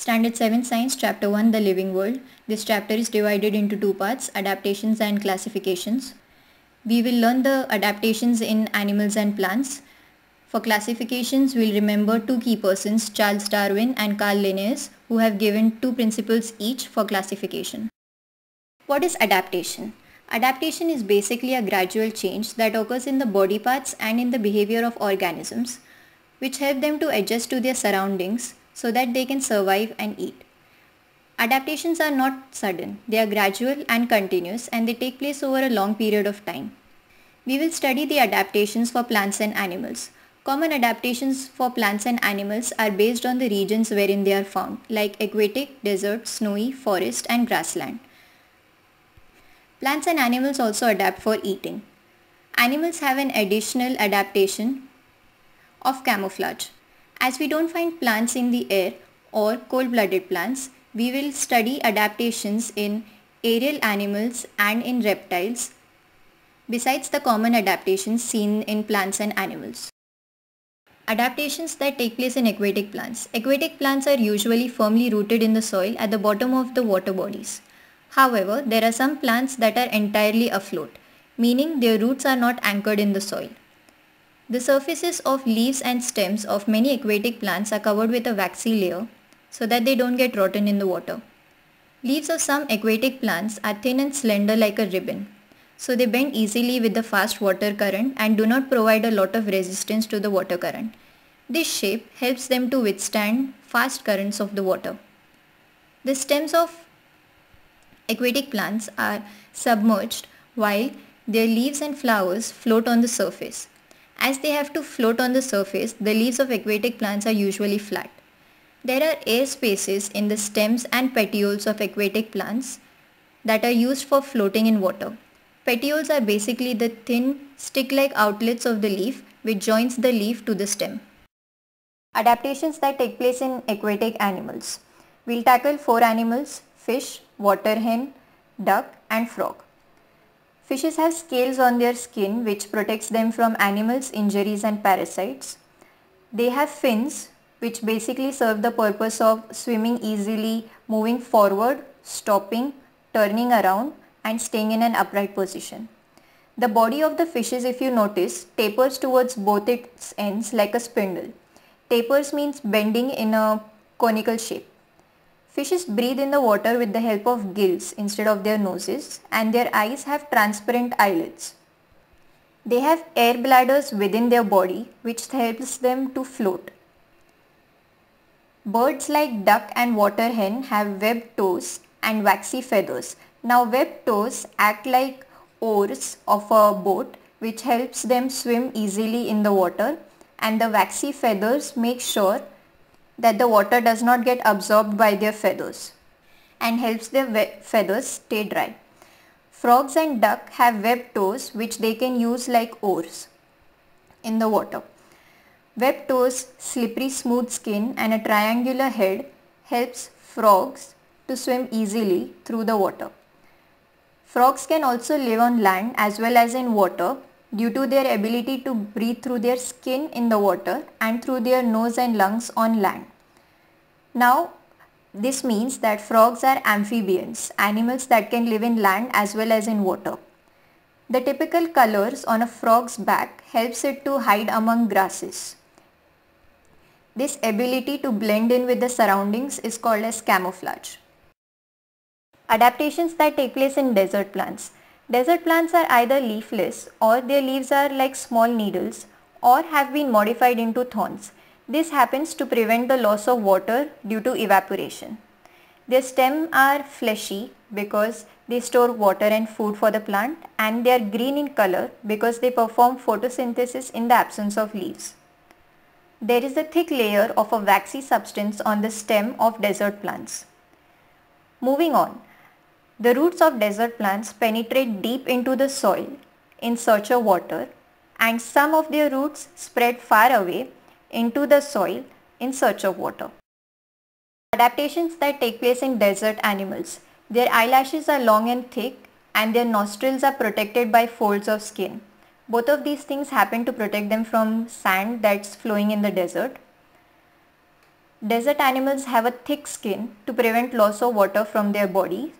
Standard 7 Science Chapter 1 The Living World. This chapter is divided into two parts, adaptations and classifications. We will learn the adaptations in animals and plants. For classifications, we'll remember two key persons, Charles Darwin and Carl Linnaeus, who have given two principles each for classification. What is adaptation? Adaptation is basically a gradual change that occurs in the body parts and in the behavior of organisms, which help them to adjust to their surroundings so that they can survive and eat. Adaptations are not sudden, they are gradual and continuous and they take place over a long period of time. We will study the adaptations for plants and animals. Common adaptations for plants and animals are based on the regions wherein they are found, like aquatic, desert, snowy, forest and grassland. Plants and animals also adapt for eating. Animals have an additional adaptation of camouflage. As we don't find plants in the air or cold-blooded plants, we will study adaptations in aerial animals and in reptiles besides the common adaptations seen in plants and animals. Adaptations that take place in aquatic plants. Aquatic plants are usually firmly rooted in the soil at the bottom of the water bodies. However, there are some plants that are entirely afloat, meaning their roots are not anchored in the soil. The surfaces of leaves and stems of many aquatic plants are covered with a waxy layer so that they don't get rotten in the water. Leaves of some aquatic plants are thin and slender like a ribbon, so they bend easily with the fast water current and do not provide a lot of resistance to the water current. This shape helps them to withstand fast currents of the water. The stems of aquatic plants are submerged while their leaves and flowers float on the surface. As they have to float on the surface, the leaves of aquatic plants are usually flat. There are air spaces in the stems and petioles of aquatic plants that are used for floating in water. Petioles are basically the thin, stick-like outlets of the leaf which joins the leaf to the stem. Adaptations that take place in aquatic animals. We'll tackle four animals, fish, water hen, duck and frog. Fishes have scales on their skin which protects them from animals, injuries and parasites. They have fins which basically serve the purpose of swimming easily, moving forward, stopping, turning around and staying in an upright position. The body of the fishes if you notice tapers towards both its ends like a spindle. Tapers means bending in a conical shape. Fishes breathe in the water with the help of gills instead of their noses and their eyes have transparent eyelids. They have air bladders within their body which helps them to float. Birds like duck and water hen have webbed toes and waxy feathers. Now webbed toes act like oars of a boat which helps them swim easily in the water and the waxy feathers make sure that the water does not get absorbed by their feathers and helps their feathers stay dry. Frogs and duck have webbed toes which they can use like oars in the water. Webbed toes, slippery smooth skin and a triangular head helps frogs to swim easily through the water. Frogs can also live on land as well as in water due to their ability to breathe through their skin in the water and through their nose and lungs on land. Now this means that frogs are amphibians, animals that can live in land as well as in water. The typical colors on a frog's back helps it to hide among grasses. This ability to blend in with the surroundings is called as camouflage. Adaptations that take place in desert plants. Desert plants are either leafless or their leaves are like small needles or have been modified into thorns. This happens to prevent the loss of water due to evaporation. Their stem are fleshy because they store water and food for the plant and they are green in color because they perform photosynthesis in the absence of leaves. There is a thick layer of a waxy substance on the stem of desert plants. Moving on, the roots of desert plants penetrate deep into the soil in search of water and some of their roots spread far away into the soil in search of water. Adaptations that take place in desert animals. Their eyelashes are long and thick and their nostrils are protected by folds of skin. Both of these things happen to protect them from sand that's flowing in the desert. Desert animals have a thick skin to prevent loss of water from their bodies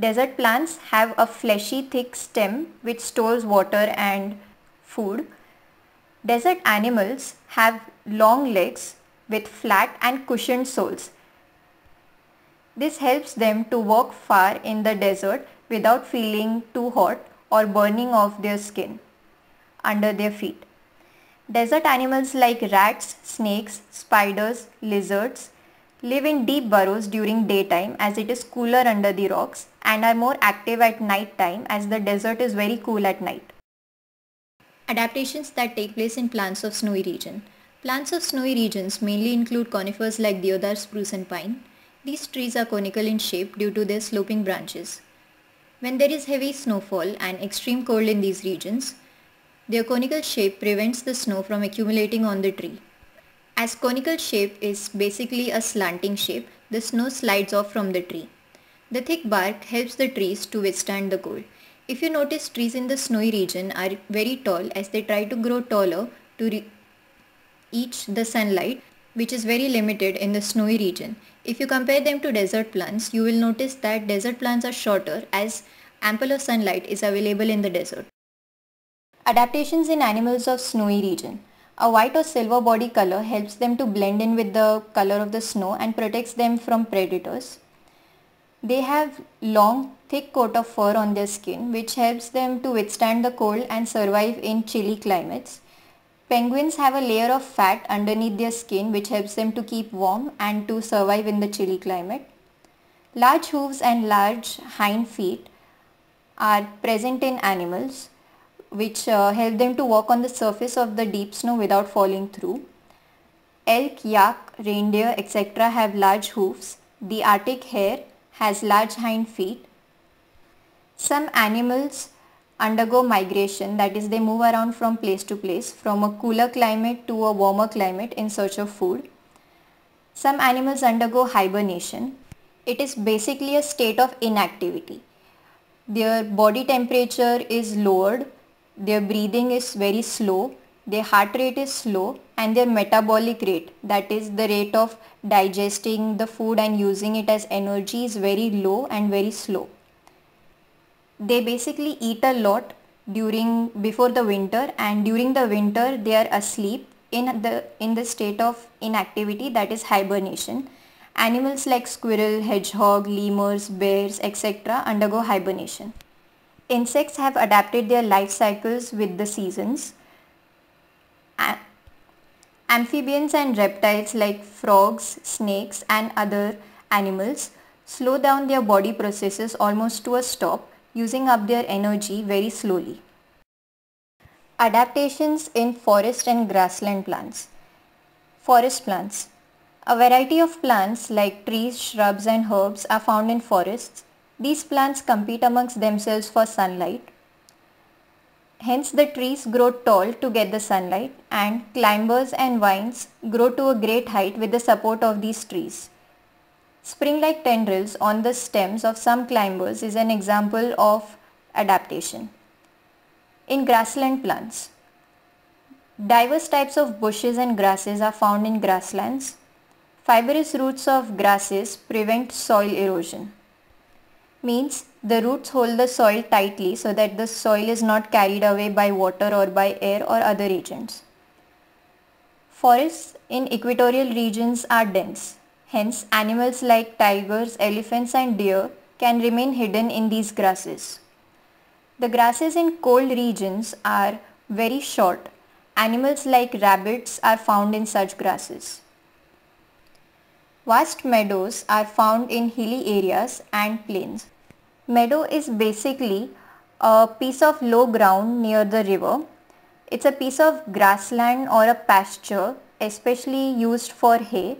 Desert plants have a fleshy thick stem which stores water and food. Desert animals have long legs with flat and cushioned soles. This helps them to walk far in the desert without feeling too hot or burning off their skin under their feet. Desert animals like rats, snakes, spiders, lizards, live in deep burrows during daytime as it is cooler under the rocks and are more active at night time as the desert is very cool at night. Adaptations that take place in plants of snowy region. Plants of snowy regions mainly include conifers like deodar, spruce and pine. These trees are conical in shape due to their sloping branches. When there is heavy snowfall and extreme cold in these regions, their conical shape prevents the snow from accumulating on the tree. As conical shape is basically a slanting shape, the snow slides off from the tree. The thick bark helps the trees to withstand the cold. If you notice trees in the snowy region are very tall as they try to grow taller to reach the sunlight which is very limited in the snowy region. If you compare them to desert plants, you will notice that desert plants are shorter as ample of sunlight is available in the desert. Adaptations in animals of snowy region. A white or silver body color helps them to blend in with the color of the snow and protects them from predators. They have long thick coat of fur on their skin which helps them to withstand the cold and survive in chilly climates. Penguins have a layer of fat underneath their skin which helps them to keep warm and to survive in the chilly climate. Large hooves and large hind feet are present in animals which uh, help them to walk on the surface of the deep snow without falling through. Elk, yak, reindeer, etc. have large hoofs. The Arctic hare has large hind feet. Some animals undergo migration, that is they move around from place to place, from a cooler climate to a warmer climate in search of food. Some animals undergo hibernation. It is basically a state of inactivity. Their body temperature is lowered their breathing is very slow, their heart rate is slow and their metabolic rate that is the rate of digesting the food and using it as energy is very low and very slow. They basically eat a lot during before the winter and during the winter they are asleep in the in the state of inactivity that is hibernation. Animals like squirrel, hedgehog, lemurs, bears etc undergo hibernation. Insects have adapted their life cycles with the seasons. amphibians and reptiles like frogs, snakes and other animals slow down their body processes almost to a stop using up their energy very slowly. Adaptations in forest and grassland plants. Forest plants. A variety of plants like trees, shrubs and herbs are found in forests these plants compete amongst themselves for sunlight. Hence the trees grow tall to get the sunlight and climbers and vines grow to a great height with the support of these trees. Spring-like tendrils on the stems of some climbers is an example of adaptation. In grassland plants, diverse types of bushes and grasses are found in grasslands. Fibrous roots of grasses prevent soil erosion means the roots hold the soil tightly so that the soil is not carried away by water or by air or other agents. Forests in equatorial regions are dense. Hence, animals like tigers, elephants and deer can remain hidden in these grasses. The grasses in cold regions are very short. Animals like rabbits are found in such grasses. Vast meadows are found in hilly areas and plains. Meadow is basically a piece of low ground near the river. It's a piece of grassland or a pasture especially used for hay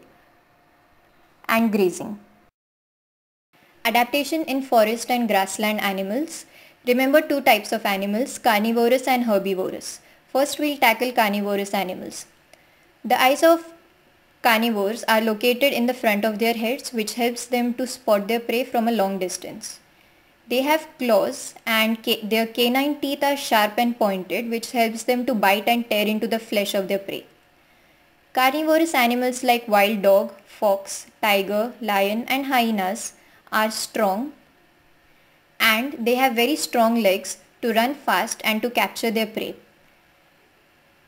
and grazing. Adaptation in forest and grassland animals. Remember two types of animals, carnivorous and herbivorous. First we'll tackle carnivorous animals. The eyes of carnivores are located in the front of their heads which helps them to spot their prey from a long distance. They have claws and their canine teeth are sharp and pointed which helps them to bite and tear into the flesh of their prey. Carnivorous animals like wild dog, fox, tiger, lion and hyenas are strong and they have very strong legs to run fast and to capture their prey.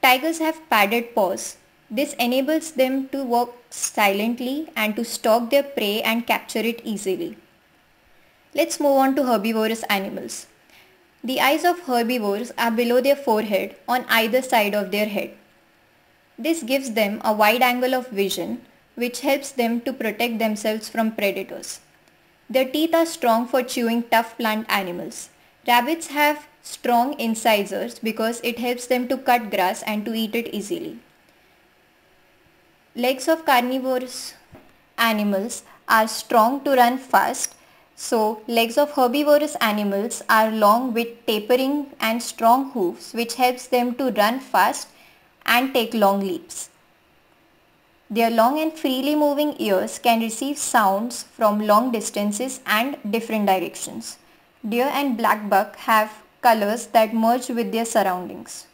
Tigers have padded paws. This enables them to walk silently and to stalk their prey and capture it easily. Let's move on to herbivorous animals. The eyes of herbivores are below their forehead on either side of their head. This gives them a wide angle of vision which helps them to protect themselves from predators. Their teeth are strong for chewing tough plant animals. Rabbits have strong incisors because it helps them to cut grass and to eat it easily. Legs of carnivorous animals are strong to run fast so legs of herbivorous animals are long with tapering and strong hooves which helps them to run fast and take long leaps. Their long and freely moving ears can receive sounds from long distances and different directions. Deer and black buck have colors that merge with their surroundings.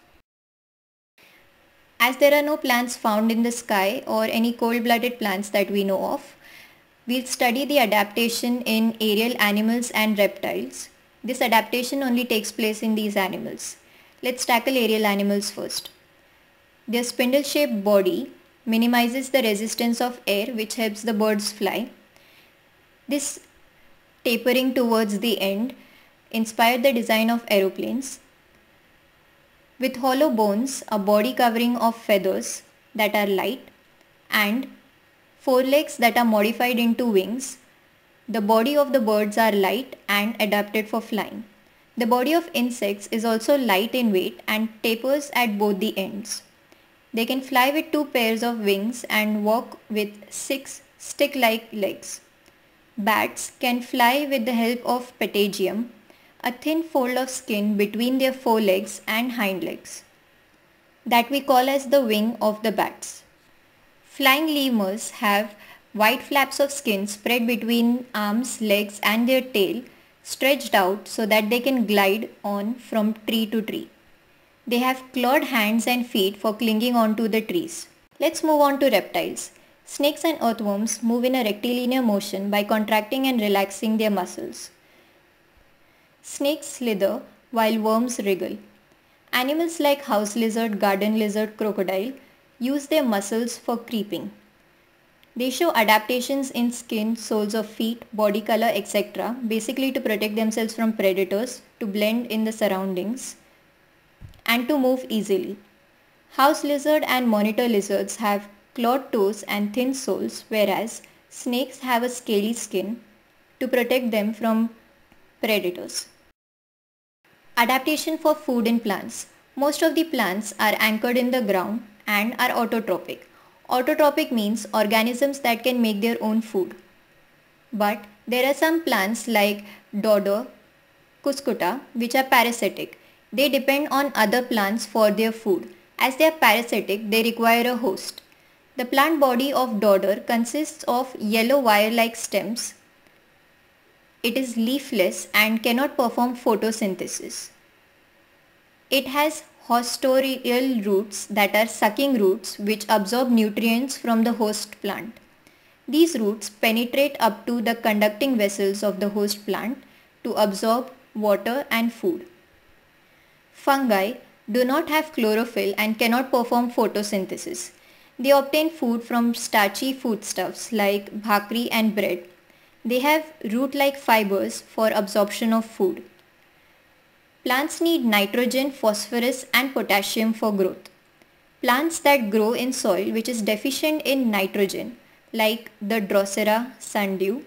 As there are no plants found in the sky or any cold-blooded plants that we know of, We'll study the adaptation in aerial animals and reptiles. This adaptation only takes place in these animals. Let's tackle aerial animals first. Their spindle-shaped body minimizes the resistance of air which helps the birds fly. This tapering towards the end inspired the design of aeroplanes. With hollow bones, a body covering of feathers that are light and forelegs that are modified into wings. The body of the birds are light and adapted for flying. The body of insects is also light in weight and tapers at both the ends. They can fly with two pairs of wings and walk with six stick-like legs. Bats can fly with the help of patagium, a thin fold of skin between their forelegs and hind legs that we call as the wing of the bats. Flying lemurs have white flaps of skin spread between arms, legs and their tail stretched out so that they can glide on from tree to tree. They have clawed hands and feet for clinging onto the trees. Let's move on to reptiles. Snakes and earthworms move in a rectilinear motion by contracting and relaxing their muscles. Snakes slither while worms wriggle. Animals like house lizard, garden lizard, crocodile use their muscles for creeping. They show adaptations in skin, soles of feet, body color, etc. basically to protect themselves from predators, to blend in the surroundings, and to move easily. House lizard and monitor lizards have clawed toes and thin soles, whereas snakes have a scaly skin to protect them from predators. Adaptation for food in plants. Most of the plants are anchored in the ground and are autotrophic. Autotrophic means organisms that can make their own food. But there are some plants like dodo, cuscuta which are parasitic. They depend on other plants for their food. As they are parasitic, they require a host. The plant body of dodder consists of yellow wire-like stems. It is leafless and cannot perform photosynthesis. It has hostorial roots that are sucking roots which absorb nutrients from the host plant. These roots penetrate up to the conducting vessels of the host plant to absorb water and food. Fungi do not have chlorophyll and cannot perform photosynthesis. They obtain food from starchy foodstuffs like bhakri and bread. They have root-like fibers for absorption of food. Plants need nitrogen, phosphorus and potassium for growth. Plants that grow in soil which is deficient in nitrogen like the Drosera, sundew,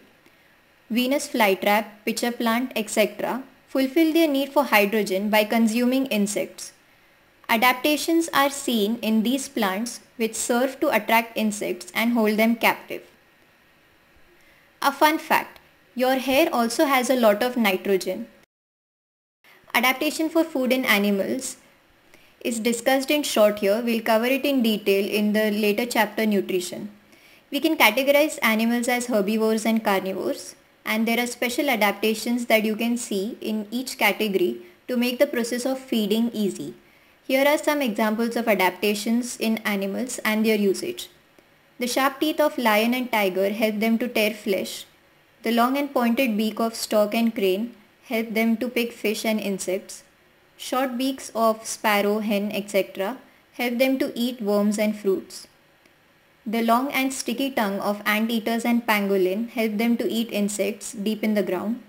Venus flytrap, pitcher plant, etc. fulfill their need for hydrogen by consuming insects. Adaptations are seen in these plants which serve to attract insects and hold them captive. A fun fact, your hair also has a lot of nitrogen Adaptation for food in animals is discussed in short here. We'll cover it in detail in the later chapter nutrition. We can categorize animals as herbivores and carnivores and there are special adaptations that you can see in each category to make the process of feeding easy. Here are some examples of adaptations in animals and their usage. The sharp teeth of lion and tiger help them to tear flesh. The long and pointed beak of stork and crane help them to pick fish and insects. Short beaks of sparrow, hen, etc. help them to eat worms and fruits. The long and sticky tongue of anteaters and pangolin help them to eat insects deep in the ground.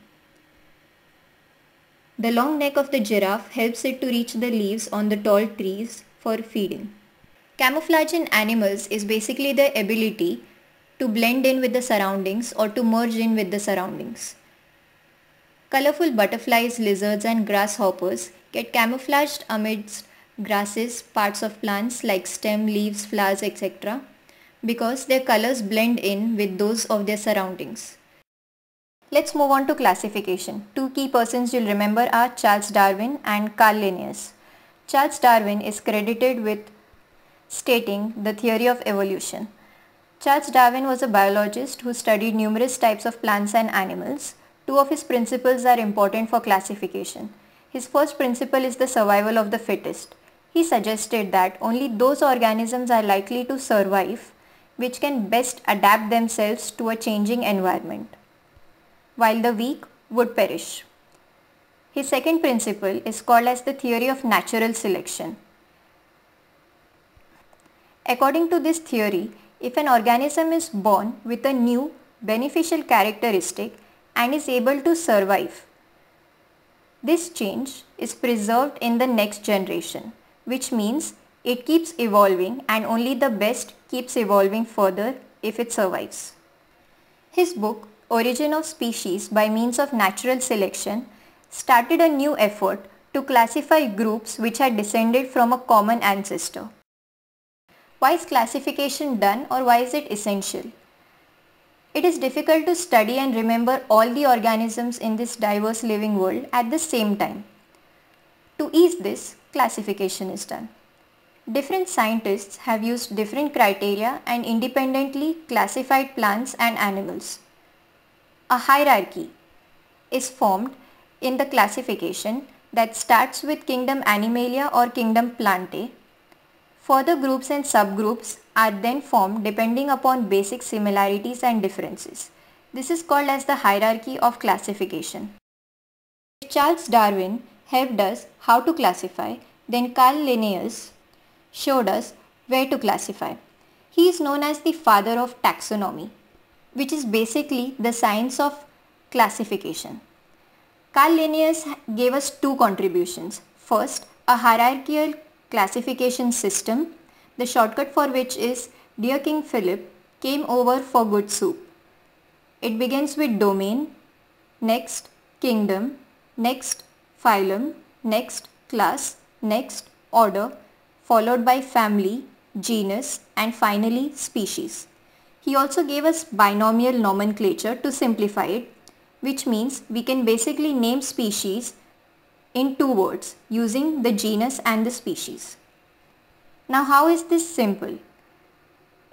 The long neck of the giraffe helps it to reach the leaves on the tall trees for feeding. Camouflage in animals is basically their ability to blend in with the surroundings or to merge in with the surroundings. Colorful butterflies, lizards and grasshoppers get camouflaged amidst grasses, parts of plants like stem, leaves, flowers etc. because their colors blend in with those of their surroundings. Let's move on to classification. Two key persons you'll remember are Charles Darwin and Carl Linnaeus. Charles Darwin is credited with stating the theory of evolution. Charles Darwin was a biologist who studied numerous types of plants and animals Two of his principles are important for classification. His first principle is the survival of the fittest. He suggested that only those organisms are likely to survive which can best adapt themselves to a changing environment, while the weak would perish. His second principle is called as the theory of natural selection. According to this theory, if an organism is born with a new beneficial characteristic, and is able to survive. This change is preserved in the next generation which means it keeps evolving and only the best keeps evolving further if it survives. His book Origin of Species by Means of Natural Selection started a new effort to classify groups which had descended from a common ancestor. Why is classification done or why is it essential? It is difficult to study and remember all the organisms in this diverse living world at the same time. To ease this, classification is done. Different scientists have used different criteria and independently classified plants and animals. A hierarchy is formed in the classification that starts with kingdom Animalia or kingdom Plantae Further groups and subgroups are then formed depending upon basic similarities and differences. This is called as the hierarchy of classification. If Charles Darwin helped us how to classify, then Carl Linnaeus showed us where to classify. He is known as the father of taxonomy, which is basically the science of classification. Carl Linnaeus gave us two contributions. First, a hierarchical classification system, the shortcut for which is Dear King Philip came over for good soup. It begins with domain, next kingdom, next phylum, next class, next order, followed by family, genus and finally species. He also gave us binomial nomenclature to simplify it, which means we can basically name species in two words using the genus and the species. Now how is this simple?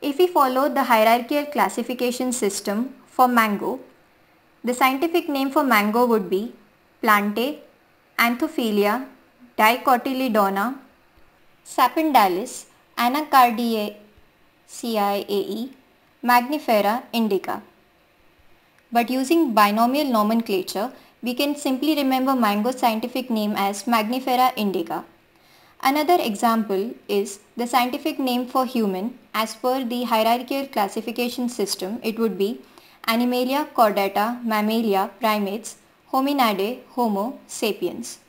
If we follow the hierarchical classification system for mango, the scientific name for mango would be Plantae, Anthophilia, Dicotyledona, Sapindalis, Anacardiaceae, Magnifera indica. But using binomial nomenclature, we can simply remember mango's scientific name as Magnifera indica. Another example is the scientific name for human as per the hierarchical classification system it would be Animalia, Chordata, Mammalia, Primates, Hominidae, Homo, Sapiens.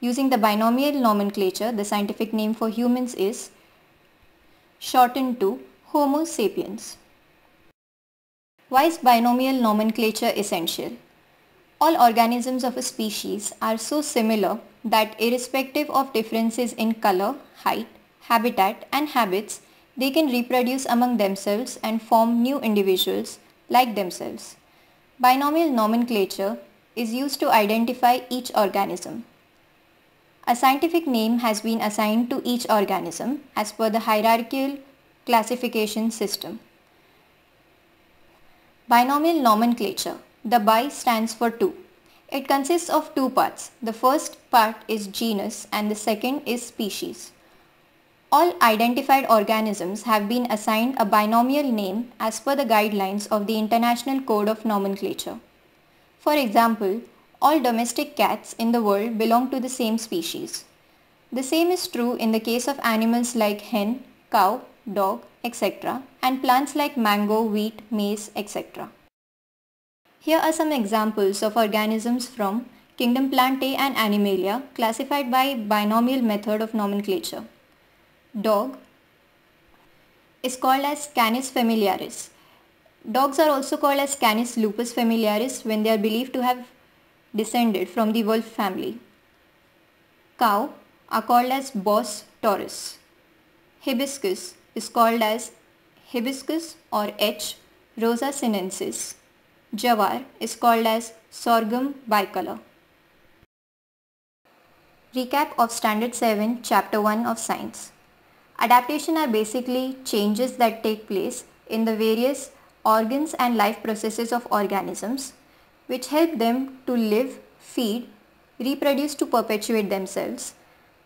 Using the binomial nomenclature, the scientific name for humans is shortened to Homo sapiens. Why is binomial nomenclature essential? All organisms of a species are so similar that irrespective of differences in color, height, habitat and habits, they can reproduce among themselves and form new individuals like themselves. Binomial nomenclature is used to identify each organism. A scientific name has been assigned to each organism as per the hierarchical classification system. Binomial nomenclature the bi stands for 2. It consists of two parts. The first part is genus and the second is species. All identified organisms have been assigned a binomial name as per the guidelines of the International Code of Nomenclature. For example, all domestic cats in the world belong to the same species. The same is true in the case of animals like hen, cow, dog, etc. and plants like mango, wheat, maize, etc. Here are some examples of organisms from Kingdom Plantae and Animalia classified by binomial method of nomenclature. Dog is called as Canis familiaris. Dogs are also called as Canis lupus familiaris when they are believed to have descended from the wolf family. Cow are called as Bos taurus. Hibiscus is called as Hibiscus or H. rosa sinensis jawar is called as sorghum bicolor. Recap of Standard 7 Chapter 1 of Science Adaptation are basically changes that take place in the various organs and life processes of organisms which help them to live, feed, reproduce to perpetuate themselves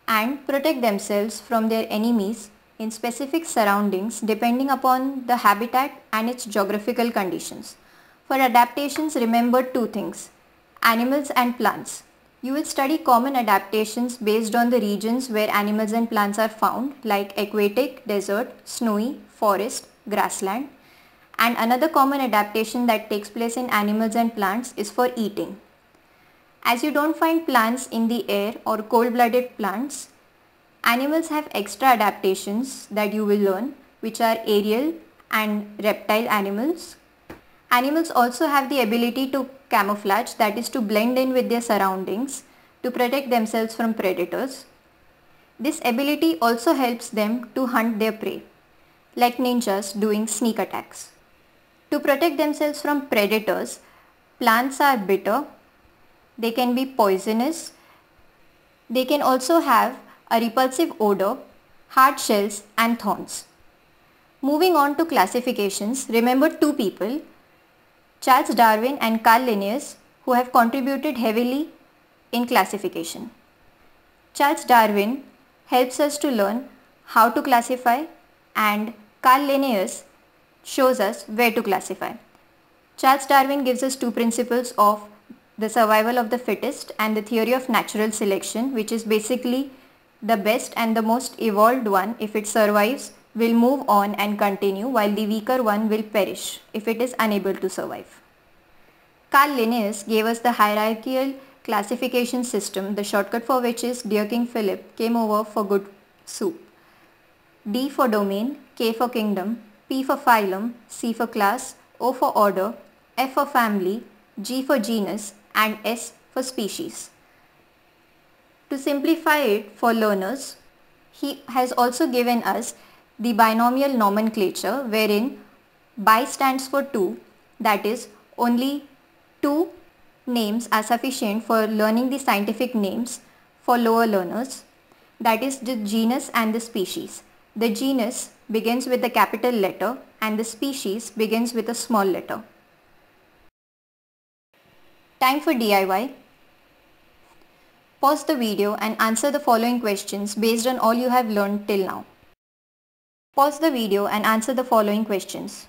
and protect themselves from their enemies in specific surroundings depending upon the habitat and its geographical conditions. For adaptations, remember two things, animals and plants. You will study common adaptations based on the regions where animals and plants are found like aquatic, desert, snowy, forest, grassland. And another common adaptation that takes place in animals and plants is for eating. As you don't find plants in the air or cold-blooded plants, animals have extra adaptations that you will learn which are aerial and reptile animals Animals also have the ability to camouflage, that is to blend in with their surroundings to protect themselves from predators. This ability also helps them to hunt their prey, like ninjas doing sneak attacks. To protect themselves from predators, plants are bitter, they can be poisonous, they can also have a repulsive odor, hard shells and thorns. Moving on to classifications, remember two people, Charles Darwin and Carl Linnaeus who have contributed heavily in classification. Charles Darwin helps us to learn how to classify and Carl Linnaeus shows us where to classify. Charles Darwin gives us two principles of the survival of the fittest and the theory of natural selection which is basically the best and the most evolved one if it survives will move on and continue while the weaker one will perish if it is unable to survive. Carl Linnaeus gave us the hierarchical classification system, the shortcut for which is Dear King Philip came over for good soup. D for domain, K for kingdom, P for phylum, C for class, O for order, F for family, G for genus and S for species. To simplify it for learners, he has also given us the binomial nomenclature wherein bi stands for 2 that is only 2 names are sufficient for learning the scientific names for lower learners that is the genus and the species. The genus begins with a capital letter and the species begins with a small letter. Time for DIY. Pause the video and answer the following questions based on all you have learned till now. Pause the video and answer the following questions.